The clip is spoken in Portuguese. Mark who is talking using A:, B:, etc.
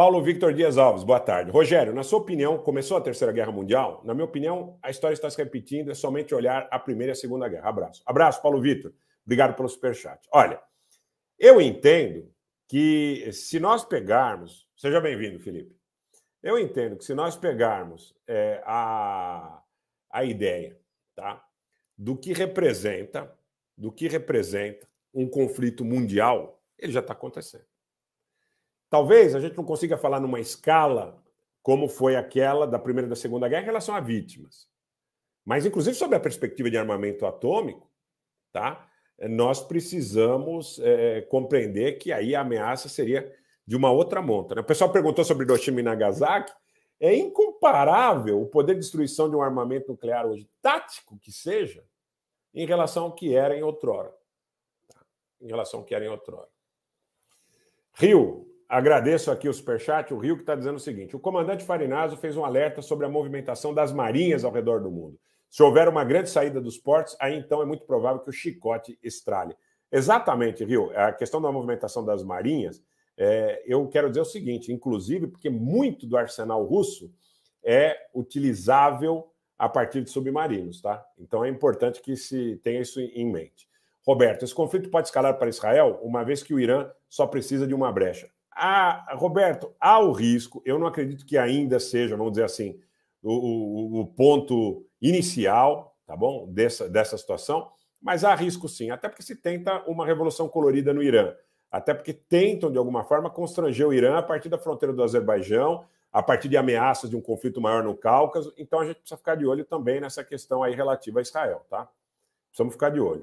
A: Paulo Victor Dias Alves, boa tarde. Rogério, na sua opinião, começou a Terceira Guerra Mundial? Na minha opinião, a história está se repetindo, é somente olhar a Primeira e a Segunda Guerra. Abraço. Abraço, Paulo Victor. Obrigado pelo superchat. Olha, eu entendo que se nós pegarmos. Seja bem-vindo, Felipe. Eu entendo que se nós pegarmos é, a, a ideia tá, do que representa, do que representa um conflito mundial, ele já está acontecendo. Talvez a gente não consiga falar numa escala como foi aquela da Primeira e da Segunda Guerra em relação a vítimas. Mas, inclusive, sobre a perspectiva de armamento atômico, tá? nós precisamos é, compreender que aí a ameaça seria de uma outra monta. Né? O pessoal perguntou sobre Hiroshima e Nagasaki. É incomparável o poder de destruição de um armamento nuclear hoje, tático que seja, em relação ao que era em outrora. Tá? Em relação ao que era em outrora. Rio, Agradeço aqui o superchat, o Rio, que está dizendo o seguinte: o comandante Farinazzo fez um alerta sobre a movimentação das marinhas ao redor do mundo. Se houver uma grande saída dos portos, aí então é muito provável que o chicote estrale. Exatamente, Rio. A questão da movimentação das marinhas, é, eu quero dizer o seguinte, inclusive porque muito do arsenal russo é utilizável a partir de submarinos, tá? Então é importante que se tenha isso em mente. Roberto, esse conflito pode escalar para Israel, uma vez que o Irã só precisa de uma brecha. Roberto, há o risco, eu não acredito que ainda seja, vamos dizer assim, o, o, o ponto inicial, tá bom, dessa, dessa situação, mas há risco sim, até porque se tenta uma revolução colorida no Irã, até porque tentam, de alguma forma, constranger o Irã a partir da fronteira do Azerbaijão, a partir de ameaças de um conflito maior no Cáucaso, então a gente precisa ficar de olho também nessa questão aí relativa a Israel, tá? Precisamos ficar de olho.